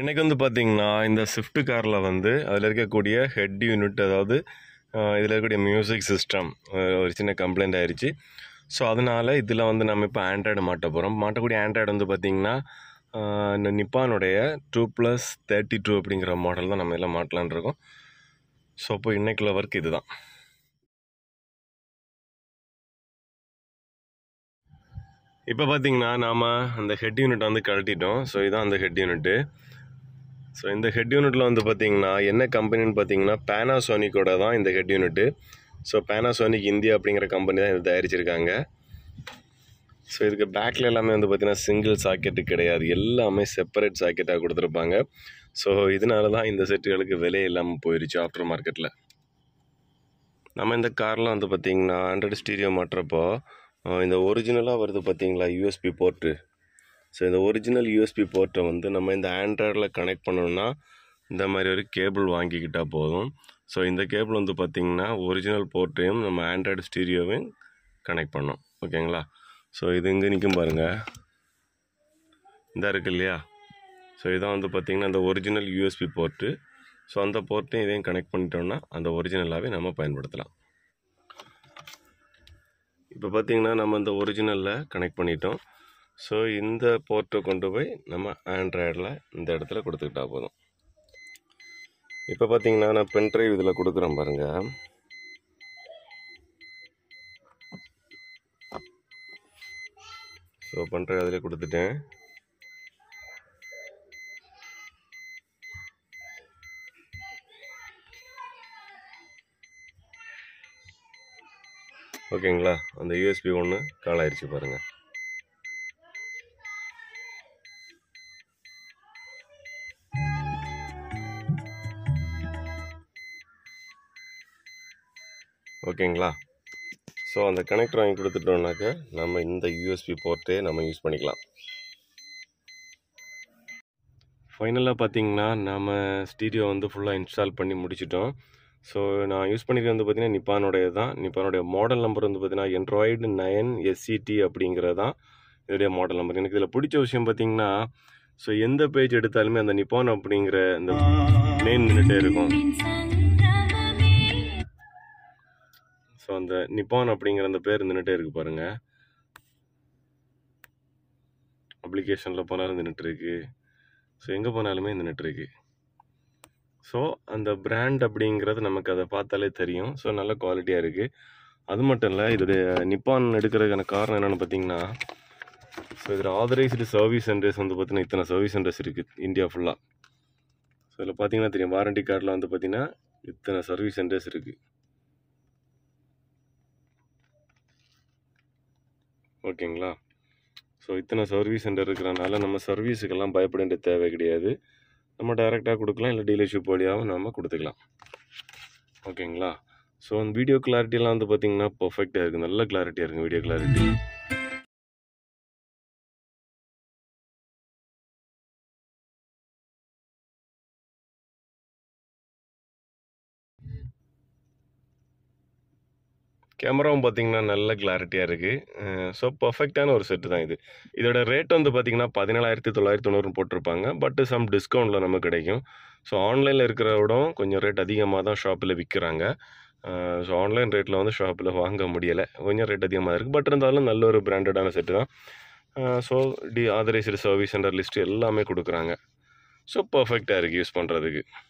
இன்றைக்கி வந்து பார்த்திங்கன்னா இந்த ஸ்விஃப்ட் காரில் வந்து அதில் இருக்கக்கூடிய ஹெட் யூனிட் அதாவது இதில் இருக்கக்கூடிய மியூசிக் சிஸ்டம் ஒரு சின்ன கம்ப்ளைண்ட் ஆயிடுச்சு ஸோ அதனால் இதில் வந்து நம்ம இப்போ ஆண்ட்ராய்டு மாட்ட போகிறோம் மாட்டக்கூடிய ஆண்ட்ராய்டு வந்து பார்த்திங்கன்னா இந்த நிப்பானுடைய டூ ப்ளஸ் தேர்ட்டி டூ அப்படிங்கிற மாடல் தான் நம்ம எல்லாம் மாட்டலான் இருக்கோம் ஸோ அப்போ இன்றைக்குள்ள ஒர்க் இது தான் இப்போ பார்த்தீங்கன்னா நாம் அந்த ஹெட் யூனிட் வந்து கழட்டிட்டோம் ஸோ இதுதான் அந்த ஹெட் யூனிட்டு ஸோ இந்த ஹெட் யூனிட்டில் வந்து பார்த்திங்கன்னா என்ன கம்பெனின்னு பார்த்தீங்கன்னா பேனாசோனிக்கோட தான் இந்த head unit so Panasonic India அப்படிங்கிற கம்பெனி தான் இது தயாரிச்சிருக்காங்க ஸோ இதுக்கு பேக்கில் எல்லாமே வந்து பார்த்திங்கன்னா சிங்கிள் சாக்கெட்டு கிடையாது எல்லாமே செப்பரேட் சாக்கெட்டாக கொடுத்துருப்பாங்க ஸோ இதனால தான் இந்த செட்டுகளுக்கு விலை இல்லாமல் போயிடுச்சு ஆஃப்டர் மார்க்கெட்டில் நம்ம இந்த கார்லாம் வந்து பார்த்திங்கன்னா ஆண்ட்ராய்டு ஸ்டீரியோ மாட்டுறப்போ இந்த ஒரிஜினலாக வருது பார்த்திங்களா யூஎஸ்பி போர்ட்டு ஸோ இந்த ஒரிஜினல் யூஎஸ்பி போர்ட்டை வந்து நம்ம இந்த ஆண்ட்ராய்டில் கனெக்ட் பண்ணணுன்னா இந்த மாதிரி ஒரு கேபிள் வாங்கிக்கிட்டால் போதும் ஸோ இந்த கேபிள் வந்து பார்த்திங்கன்னா ஒரிஜினல் போர்ட்டையும் நம்ம ஆண்ட்ராய்டு ஸ்டீரியோவையும் கனெக்ட் பண்ணோம் ஓகேங்களா ஸோ இது இங்கே நிற்கும் பாருங்கள் இந்த இருக்குது இல்லையா ஸோ இதான் வந்து பார்த்திங்கன்னா அந்த ஒரிஜினல் யூஎஸ்பி போர்ட்டு ஸோ அந்த போர்ட்டையும் இதையும் கனெக்ட் பண்ணிட்டோம்னா அந்த ஒரிஜினலாகவே நம்ம பயன்படுத்தலாம் இப்போ பார்த்திங்கன்னா நம்ம இந்த ஒரிஜினலில் கனெக்ட் பண்ணிட்டோம் ஸோ இந்த போர்ட்டை கொண்டு போய் நம்ம ஆண்ட்ராய்டில் இந்த இடத்துல கொடுத்துக்கிட்டா போதும் இப்போ பார்த்தீங்கன்னா நான் பென்ட்ரைவ் இதில் கொடுக்குறேன் பாருங்கள் ஸோ பென்ட்ரைவ் அதிலே கொடுத்துட்டேன் ஓகேங்களா அந்த யூஎஸ்பி ஒன்று கால் ஆயிடுச்சு பாருங்கள் ஓகேங்களா ஸோ அந்த கனெக்டர் வாங்கி கொடுத்துட்டோம்னாக்க நம்ம இந்த யூஎஸ்பி போர்ட்டே நம்ம யூஸ் பண்ணிக்கலாம் ஃபைனலாக பார்த்தீங்கன்னா நம்ம ஸ்டீடியோ வந்து ஃபுல்லாக இன்ஸ்டால் பண்ணி முடிச்சிட்டோம் ஸோ நான் யூஸ் பண்ணிக்கிறது வந்து பார்த்தீங்கன்னா நிப்பானுடைய தான் நிப்பானுடைய மாடல் நம்பர் வந்து பார்த்தீங்கன்னா என்ட்ராய்டு நயன் எஸ்சிடி e அப்படிங்கிறது தான் இதோடைய மாடல் நம்பர் எனக்கு இதில் பிடிச்ச விஷயம் பார்த்தீங்கன்னா ஸோ எந்த பேஜ் எடுத்தாலுமே அந்த நிப்பான் அப்படிங்கிற இந்த நேம் நின்றுட்டே இருக்கும் ஸோ அந்த நிப்பான் அப்படிங்கிற அந்த பேர் இருந்துகிட்டே இருக்குது பாருங்கள் அப்ளிகேஷனில் போனாலும் இருக்குது ஸோ எங்கே போனாலுமே இருந்துகிட்ருக்கு ஸோ அந்த பிராண்ட் அப்படிங்கிறது நமக்கு அதை பார்த்தாலே தெரியும் ஸோ நல்ல குவாலிட்டியாக இருக்குது அது மட்டும் இல்லை இதோடைய நிப்பான் எடுக்கிறதுக்கான காரணம் என்னென்னு பார்த்தீங்கன்னா ஸோ இதில் ஆதரைஸ்டு சர்வீஸ் சென்டர்ஸ் வந்து பார்த்திங்கன்னா இத்தனை சர்வீஸ் சென்டர்ஸ் இருக்குது இந்தியா ஃபுல்லாக ஸோ இதில் பார்த்தீங்கன்னா தெரியும் வாரண்டி கார்டில் வந்து பார்த்திங்கன்னா இத்தனை சர்வீஸ் சென்டர்ஸ் இருக்குது ஓகேங்களா ஸோ இத்தனை சர்வீஸ் சென்டர் இருக்கிறனால நம்ம சர்வீஸுக்கெல்லாம் பயப்பட வேண்டிய தேவை கிடையாது நம்ம டைரெக்டாக கொடுக்கலாம் இல்லை டீலர்ஷிப் வழியாகவும் நம்ம கொடுத்துக்கலாம் ஓகேங்களா ஸோ அந்த வீடியோ கிளாரிட்டியெல்லாம் வந்து பார்த்திங்கன்னா பர்ஃபெக்டாக இருக்குது நல்ல கிளாரிட்டியாக இருக்குது வீடியோ கிளாரிட்டி கேமராவும் பார்த்திங்கன்னா நல்ல கிளாரிட்டியாக இருக்குது ஸோ பர்ஃபெக்டான ஒரு செட்டு தான் இது இதோட ரேட் வந்து பார்த்திங்கன்னா பதினேழாயிரத்தி தொள்ளாயிரத்தி தொண்ணூறுன்னு போட்டிருப்பாங்க பட் சம் டிஸ்கவுண்ட்டில் நமக்கு கிடைக்கும் ஸோ ஆன்லைனில் இருக்கிற விட கொஞ்சம் ரேட் அதிகமாக தான் ஷாப்பில் விற்கிறாங்க ஸோ ஆன்லைன் ரேட்டில் வந்து ஷாப்பில் வாங்க முடியலை கொஞ்சம் ரேட் அதிகமாக இருக்குது பட் இருந்தாலும் நல்ல ஒரு பிராண்டடான செட்டு தான் so the authorised service centre list எல்லாமே கொடுக்குறாங்க ஸோ பர்ஃபெக்டாக இருக்குது யூஸ் பண்ணுறதுக்கு